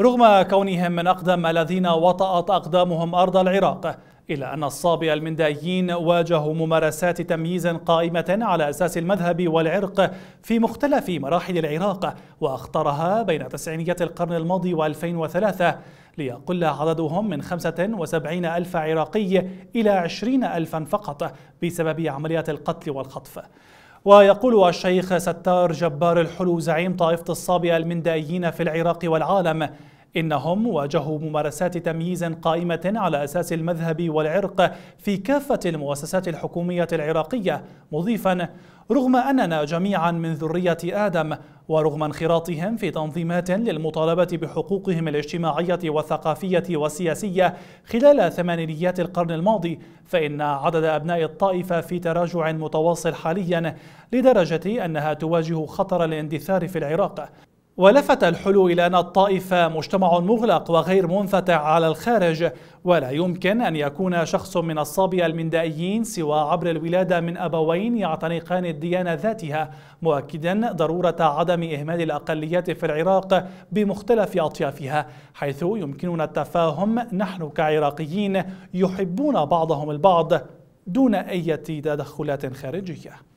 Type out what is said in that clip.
رغم كونهم من أقدم الذين وطأت أقدامهم أرض العراق إلا أن الصابئ المندائيين واجهوا ممارسات تمييز قائمة على أساس المذهب والعرق في مختلف مراحل العراق وأخطرها بين تسعينيات القرن الماضي و2003 ليقل عددهم من 75 ألف عراقي إلى 20 ألفا فقط بسبب عمليات القتل والخطف ويقول الشيخ ستار جبار الحلو زعيم طائفة الصابئة المندائيين في العراق والعالم إنهم واجهوا ممارسات تمييز قائمة على أساس المذهب والعرق في كافة المؤسسات الحكومية العراقية مضيفا رغم أننا جميعا من ذرية آدم ورغم انخراطهم في تنظيمات للمطالبة بحقوقهم الاجتماعية والثقافية والسياسية خلال ثمانينيات القرن الماضي فإن عدد أبناء الطائفة في تراجع متواصل حاليا لدرجة أنها تواجه خطر الاندثار في العراق ولفت الحلو إلى أن الطائفة مجتمع مغلق وغير منفتح على الخارج ولا يمكن أن يكون شخص من الصابية المندائيين سوى عبر الولادة من أبوين يعتنقان الديانة ذاتها مؤكدا ضرورة عدم إهمال الأقليات في العراق بمختلف أطيافها حيث يمكننا التفاهم نحن كعراقيين يحبون بعضهم البعض دون أي تدخلات خارجية